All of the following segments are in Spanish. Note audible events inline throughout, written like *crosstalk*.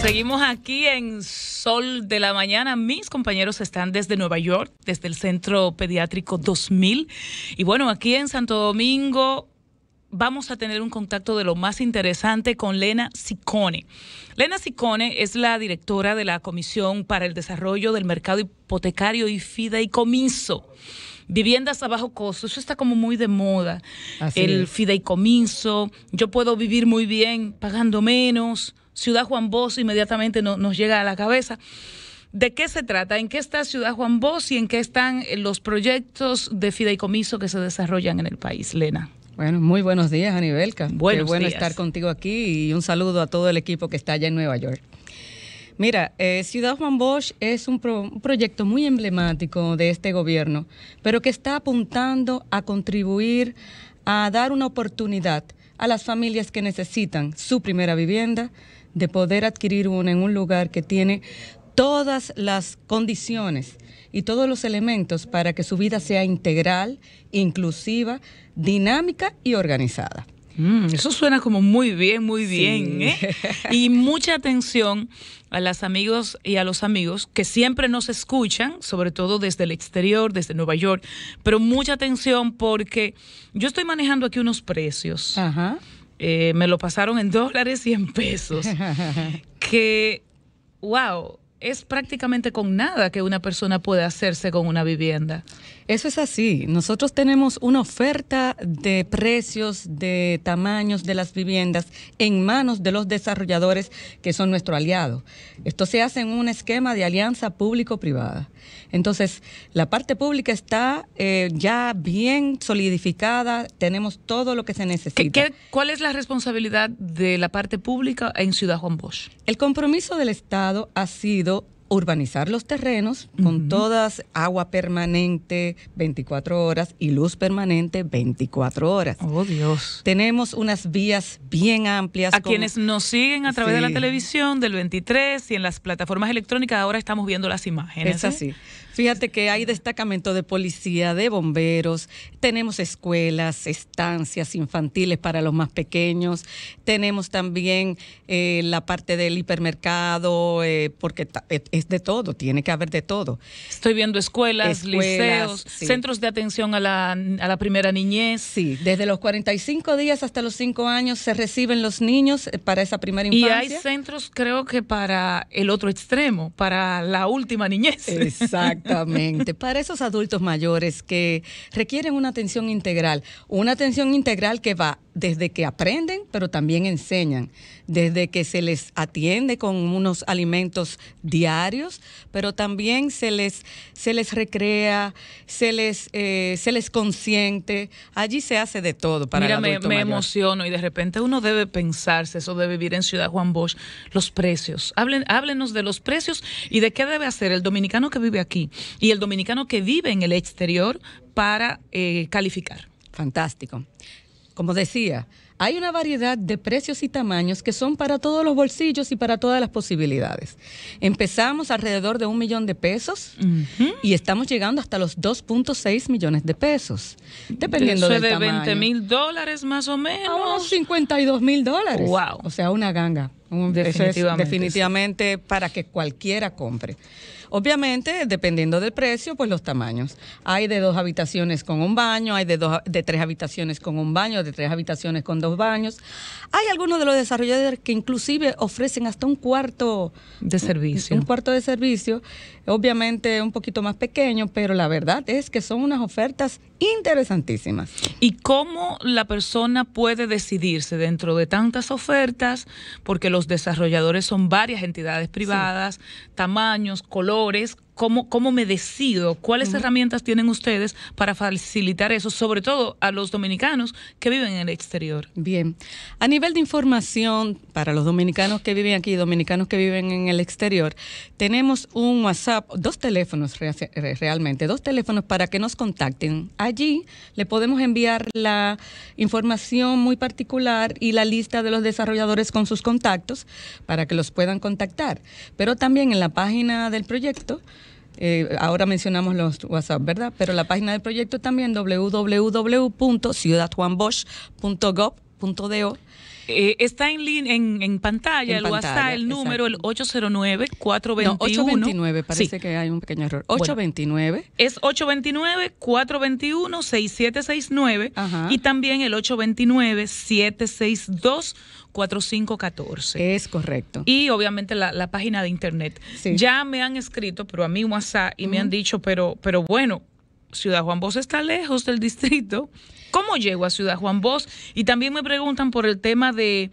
Seguimos aquí en Sol de la Mañana. Mis compañeros están desde Nueva York, desde el Centro Pediátrico 2000. Y bueno, aquí en Santo Domingo vamos a tener un contacto de lo más interesante con Lena Sicone. Lena Sicone es la directora de la Comisión para el Desarrollo del Mercado Hipotecario y Fideicomiso. Viviendas a bajo costo, eso está como muy de moda. el fideicomiso, yo puedo vivir muy bien pagando menos, Ciudad Juan Bosch inmediatamente nos llega a la cabeza. ¿De qué se trata? ¿En qué está Ciudad Juan Bosch y en qué están eh, los proyectos de fideicomiso que se desarrollan en el país, Lena? Bueno, muy buenos días, Anibelka. Buenos Qué bueno estar contigo aquí y un saludo a todo el equipo que está allá en Nueva York. Mira, eh, Ciudad Juan Bosch es un, proyecto muy emblemático de este gobierno, pero que está apuntando a contribuir a dar una oportunidad a las familias que necesitan su primera vivienda, de poder adquirir una en un lugar que tiene todas las condiciones y todos los elementos para que su vida sea integral, inclusiva, dinámica y organizada. Mm, eso suena como muy bien, muy bien. ¿eh? *laughs* Y mucha atención a las amigos y a los amigos que siempre nos escuchan, sobre todo desde el exterior, desde Nueva York, pero mucha atención porque yo estoy manejando aquí unos precios. Ajá eh, me lo pasaron en *laughs* dólares y en pesos, *laughs* que, wow, es prácticamente con nada que una persona puede hacerse con una vivienda. Eso es así. Nosotros tenemos una oferta de precios, de tamaños de las viviendas en manos de los desarrolladores que son nuestro aliado. Esto se hace en un esquema de alianza público-privada. Entonces, la parte pública está eh, ya bien solidificada, tenemos todo lo que se necesita. cuál es la responsabilidad de la parte pública en Ciudad Juan Bosch? El compromiso del Estado ha sido urbanizar los terrenos con todas agua permanente 24 horas y luz permanente 24 horas. Oh Dios. Tenemos unas vías bien amplias. A quienes nos siguen a través de la televisión del 23 y en las plataformas electrónicas ahora estamos viendo las imágenes. Es ¿eh? así. Fíjate que hay destacamento de policía, de bomberos, tenemos escuelas, estancias infantiles para los más pequeños, tenemos también eh, la parte del hipermercado, eh, porque eh, de todo, tiene que haber de todo. Estoy viendo escuelas, liceos, centros de atención a la, a la primera niñez. Sí, desde los 45 días hasta los 5 años se reciben los niños eh, para esa primera infancia. Y hay centros, creo que para el otro extremo, para la última niñez. *laughs* Exactamente, para esos adultos mayores que requieren una atención integral, una atención integral que va desde que aprenden, pero también enseñan, desde que se les atiende con unos alimentos diarios, pero también se les, se les recrea, se les, eh, se les consiente, allí se hace de todo para Mira, me, emociono y de repente uno debe pensarse, eso de vivir en Ciudad Juan Bosch, los precios. háblenos de los precios y de qué debe hacer el dominicano que vive aquí y el dominicano que vive en el exterior para eh, calificar. Fantástico como decía, hay una variedad de precios y tamaños que son para todos los bolsillos y para todas las posibilidades. Empezamos alrededor de un millón de pesos y estamos llegando hasta los 2.6 millones de pesos, dependiendo del de tamaño. de 20 mil dólares más o menos. A unos 52 mil dólares. Wow. O sea, una ganga. Definitivamente. definitivamente para que cualquiera compre. Obviamente, dependiendo del precio, pues los tamaños. Hay de dos habitaciones con un baño, hay de, dos, de tres habitaciones con un baño, de tres habitaciones con dos baños. Hay algunos de los desarrolladores que inclusive ofrecen hasta un cuarto de servicio. Un cuarto de servicio, obviamente un poquito más pequeño, pero la verdad es que son unas ofertas interesantísimas. ¿Y cómo la persona puede decidirse dentro de tantas ofertas? Porque los desarrolladores son varias entidades privadas, tamaños, colores, cómo, me decido, cuáles herramientas tienen ustedes para facilitar eso, sobre todo a los dominicanos que viven en el exterior. Bien, a nivel de información para los dominicanos que viven aquí, dominicanos que viven en el exterior, tenemos un WhatsApp, dos teléfonos eh, realmente, dos teléfonos para que nos contacten. Allí le podemos enviar la información muy particular y la lista de los desarrolladores con sus contactos para que los puedan contactar. Pero también en la página del proyecto, eh, ahora mencionamos los WhatsApp, ¿verdad? Pero la página del proyecto también www.ciudadjuanbosch.gov.do eh, está en, en, en pantalla el WhatsApp, el número, el 809-421. 829, parece que hay un pequeño error. 829. es 829-421-6769 y también el 829-762. 4514. Es correcto. Y obviamente la, página de internet. Ya me han escrito, pero a mí WhatsApp, y me han dicho, pero, pero bueno, Ciudad Juan Bosch está lejos del distrito. ¿Cómo llego a Ciudad Juan Bosch? Y también me preguntan por el tema de,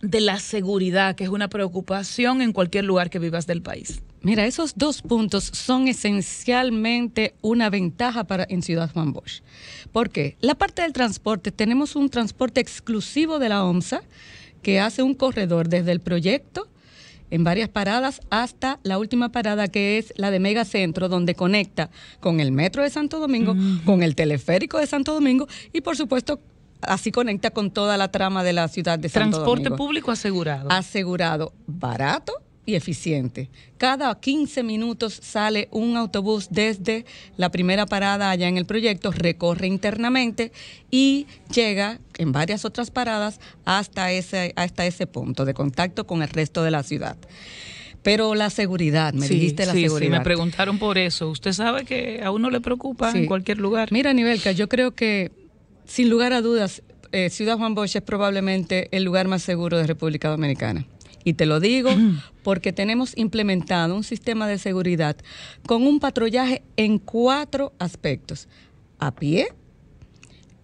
la seguridad, que es una preocupación en cualquier lugar que vivas del país. Mira, esos dos puntos son esencialmente una ventaja para en Ciudad Juan Bosch. Porque la parte del transporte, tenemos un transporte exclusivo de la OMSA que hace un corredor desde el proyecto en varias paradas hasta la última parada que es la de Megacentro, donde conecta con el metro de Santo Domingo, mm. con el teleférico de Santo Domingo y por supuesto así conecta con toda la trama de la ciudad de Santo Domingo. Transporte público asegurado. Asegurado, barato y eficiente. Cada 15 minutos sale un autobús desde la primera parada allá en el proyecto, recorre internamente y llega en varias otras paradas hasta ese, hasta ese punto de contacto con el resto de la ciudad. Pero la seguridad, me dijiste la seguridad. Sí, me preguntaron por eso. Usted sabe que a uno le preocupa en cualquier lugar. Mira, Nivelka, yo creo que sin lugar a dudas, eh, Ciudad Juan Bosch es probablemente el lugar más seguro de República Dominicana. Y te lo digo porque tenemos implementado un sistema de seguridad con un patrullaje en cuatro aspectos. A pie,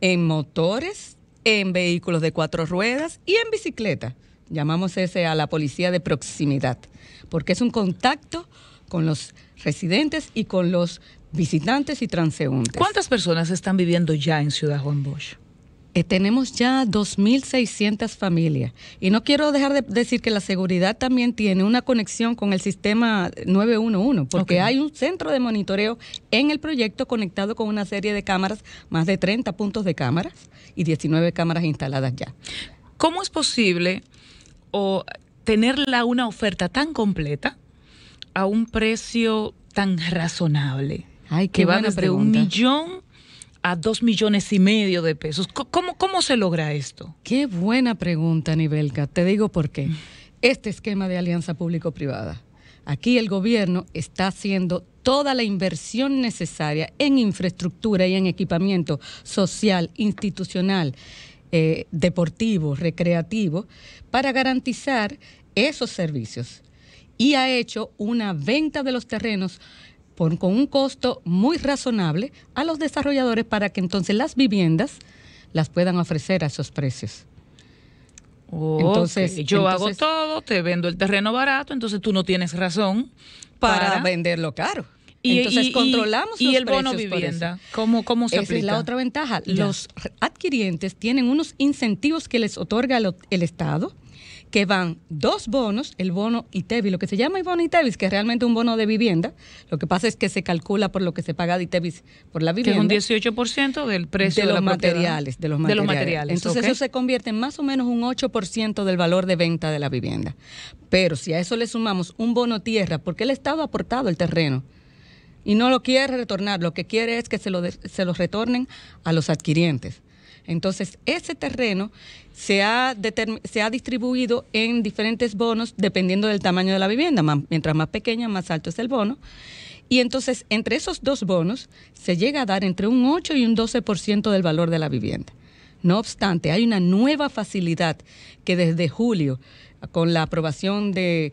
en motores, en vehículos de cuatro ruedas y en bicicleta. Llamamos ese a la policía de proximidad, porque es un contacto con los residentes y con los visitantes y transeúntes. ¿Cuántas personas están viviendo ya en Ciudad Juan Bosch? Eh, tenemos ya 2.600 familias. Y no quiero dejar de decir que la seguridad también tiene una conexión con el sistema 911, porque hay un centro de monitoreo en el proyecto conectado con una serie de cámaras, más de 30 puntos de cámaras y 19 cámaras instaladas ya. ¿Cómo es posible o tener una oferta tan completa a un precio tan razonable? Ay, que van desde un millón a dos millones y medio de pesos. ¿Cómo, cómo se logra esto? Qué buena pregunta, Nivelka. Te digo por qué. Este esquema de alianza público-privada. Aquí el gobierno está haciendo toda la inversión necesaria en infraestructura y en equipamiento social, institucional, eh, deportivo, recreativo, para garantizar esos servicios. Y ha hecho una venta de los terrenos con un costo muy razonable a los desarrolladores para que entonces las viviendas las puedan ofrecer a esos precios. entonces, yo hago todo, te vendo el terreno barato, entonces tú no tienes razón para, venderlo caro. entonces controlamos y, los y el bono vivienda. ¿Cómo, cómo se Esa es la otra ventaja. Los adquirientes tienen unos incentivos que les otorga el Estado que van dos bonos, el bono ITEVIS, lo que se llama el bono ITEVIS, que es realmente un bono de vivienda, lo que pasa es que se calcula por lo que se paga de ITEVIS por la vivienda. Que es un 18% del precio de, los, materiales, de los materiales. De los materiales. Entonces eso se convierte en más o menos un 8% del valor de venta de la vivienda. Pero si a eso le sumamos un bono tierra, porque el Estado ha aportado el terreno, y no lo quiere retornar, lo que quiere es que se lo, se lo retornen a los adquirientes. Entonces, ese terreno se ha, se ha distribuido en diferentes bonos dependiendo del tamaño de la vivienda. mientras más pequeña, más alto es el bono. Y entonces, entre esos dos bonos, se llega a dar entre un 8 y un 12% del valor de la vivienda. No obstante, hay una nueva facilidad que desde julio, con la aprobación de,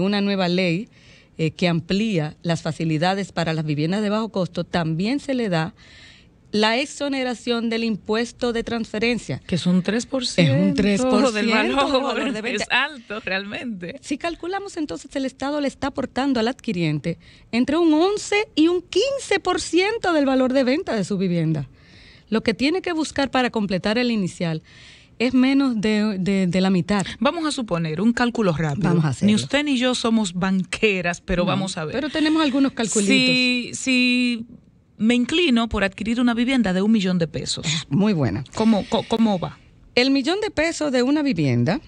una nueva ley eh, que amplía las facilidades para las viviendas de bajo costo, también se le da la exoneración del impuesto de transferencia. Que es un 3%. Es un 3% del valor, de venta. Es alto realmente. Si calculamos entonces el Estado le está aportando al adquiriente entre un 11 y un 15% del valor de venta de su vivienda. Lo que tiene que buscar para completar el inicial es menos de, la mitad. Vamos a suponer un cálculo rápido. Vamos a Ni usted ni yo somos banqueras, pero vamos a ver. Pero tenemos algunos calculitos. Si, si me inclino por adquirir una vivienda de un millón de pesos. Muy buena. ¿Cómo, cómo va? El millón de pesos de una vivienda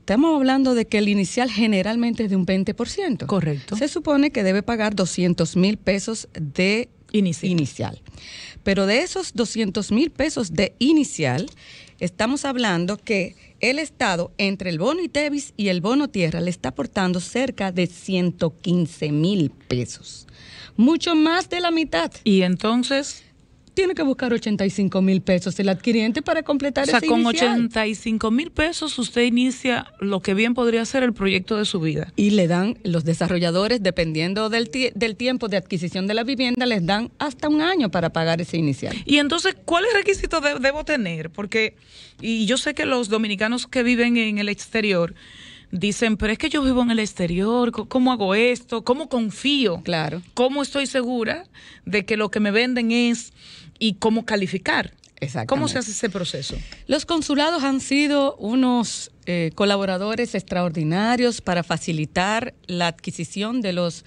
Estamos hablando de que el inicial generalmente es de un 20%. Correcto. Se supone que debe pagar 200 mil pesos de inicial. inicial. Pero de esos 200 mil pesos de inicial, estamos hablando que el Estado entre el bono ITEVIS y el bono tierra le está aportando cerca de 115 mil pesos. Mucho más de la mitad. Y entonces, tiene que buscar 85 mil pesos el adquiriente para completar o sea, con 85 mil pesos usted inicia lo que bien podría ser el proyecto de su vida. Y le dan los desarrolladores, dependiendo del, tiempo de adquisición de la vivienda, les dan hasta un año para pagar ese inicial. Y entonces, ¿cuáles requisitos debo tener? Porque, y yo sé que los dominicanos que viven en el exterior, dicen, pero es que yo vivo en el exterior, ¿cómo hago esto? ¿Cómo confío? Claro. ¿Cómo estoy segura de que lo que me venden es y cómo calificar. ¿Cómo se hace ese proceso? Los consulados han sido unos eh, colaboradores extraordinarios para facilitar la adquisición de los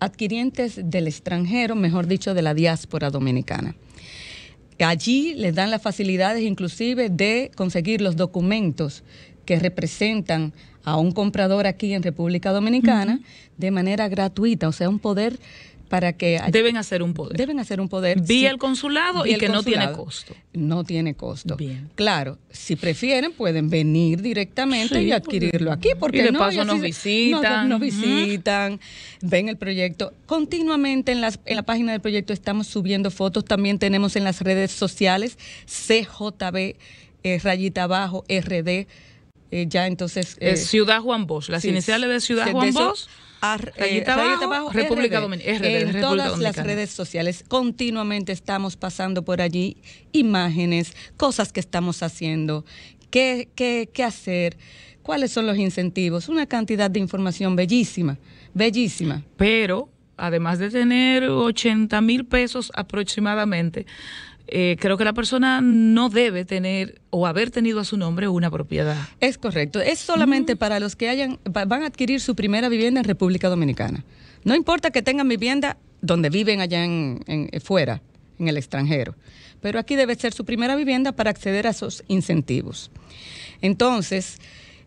adquirientes del extranjero, mejor dicho, de la diáspora dominicana. Allí les dan las facilidades inclusive de conseguir los documentos que representan a un comprador aquí en República Dominicana de manera gratuita, o sea, un poder para que... Deben hacer un poder. Deben hacer un poder. Vía el consulado y que no tiene costo. No tiene costo. Bien. Claro, si prefieren pueden venir directamente y pues, adquirirlo aquí. Porque y de no, paso nos, visitan. nos, visitan. ven el proyecto. Continuamente en, en la página del proyecto estamos subiendo fotos. También tenemos en las redes sociales CJB, eh, rayita abajo, RD. Eh, ya entonces... Eh, Ciudad Juan Bosch, las iniciales de Ciudad Juan Bosch. Eh, República Dominicana. en todas las redes sociales continuamente estamos pasando por allí imágenes, cosas que estamos haciendo, qué, qué, qué hacer, cuáles son los incentivos, una cantidad de información bellísima, bellísima. Pero, además de tener 80 mil pesos aproximadamente, eh, creo que la persona no debe tener o haber tenido a su nombre una propiedad. Es correcto. Es solamente mm. para los que hayan van a adquirir su primera vivienda en República Dominicana. No importa que tengan vivienda donde viven allá en, en eh, fuera, en el extranjero, pero aquí debe ser su primera vivienda para acceder a esos incentivos. Entonces,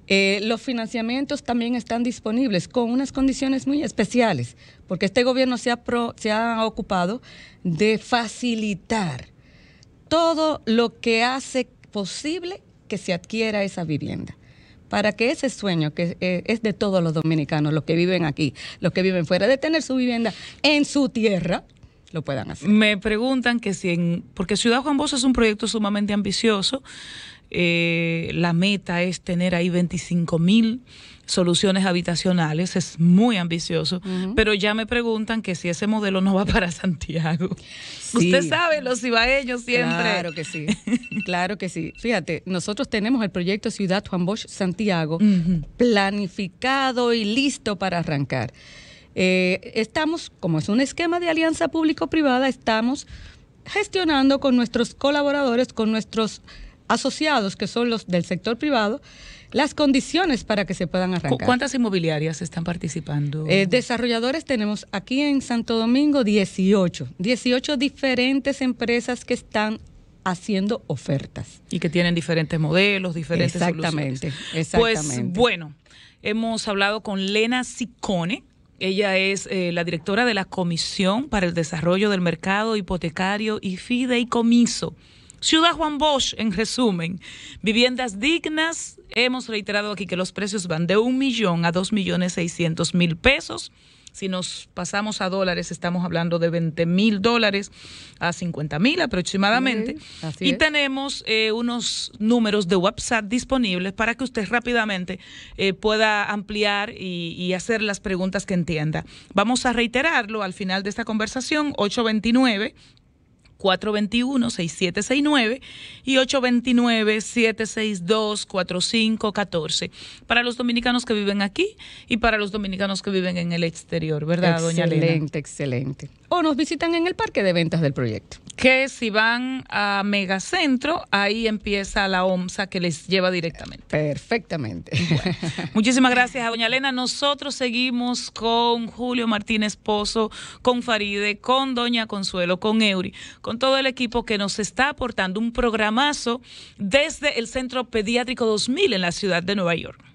eh, los financiamientos también están disponibles con unas condiciones muy especiales, porque este gobierno se se ha ocupado de facilitar todo lo que hace posible que se adquiera esa vivienda para que ese sueño, que eh, es de todos los dominicanos, los que viven aquí, los que viven fuera, de tener su vivienda en su tierra, lo puedan hacer. Me preguntan que si en, porque Ciudad Juan Bosch es un proyecto sumamente ambicioso, eh, la meta es tener ahí 25 mil soluciones habitacionales, es muy ambicioso, pero ya me preguntan que si ese modelo no va para Santiago. Usted sabe, los ellos siempre. Claro que sí, claro que sí. Fíjate, nosotros tenemos el proyecto Ciudad Juan Bosch Santiago planificado y listo para arrancar. Eh, estamos, como es un esquema de alianza público-privada, estamos gestionando con nuestros colaboradores, con nuestros asociados, que son los del sector privado, las condiciones para que se puedan arrancar. ¿Cuántas inmobiliarias están participando? Eh, desarrolladores tenemos aquí en Santo Domingo 18, 18 diferentes empresas que están haciendo ofertas. Y que tienen diferentes modelos, diferentes exactamente, pues, Exactamente. Pues bueno, hemos hablado con Lena Sicone. Ella es eh, la directora de la Comisión para el Desarrollo del Mercado Hipotecario y Fideicomiso Ciudad Juan Bosch, en resumen, viviendas dignas. Hemos reiterado aquí que los precios van de un millón a dos millones seiscientos mil pesos. Si nos pasamos a dólares, estamos hablando de 20 mil dólares a 50 mil aproximadamente. y tenemos eh, unos números de WhatsApp disponibles para que usted rápidamente eh, pueda ampliar y, y, hacer las preguntas que entienda. Vamos a reiterarlo al final de esta conversación, 829. 421-6769 y 829-762-4514 para los dominicanos que viven aquí y para los dominicanos que viven en el exterior, ¿verdad, doña Elena? Excelente, excelente o nos visitan en el parque de ventas del proyecto. Que si van a Megacentro, ahí empieza la OMSA que les lleva directamente. Perfectamente. *laughs* muchísimas gracias a doña Elena. Nosotros seguimos con Julio Martínez Pozo, con Faride, con doña Consuelo, con Euri, con todo el equipo que nos está aportando un programazo desde el Centro Pediátrico 2000 en la ciudad de Nueva York.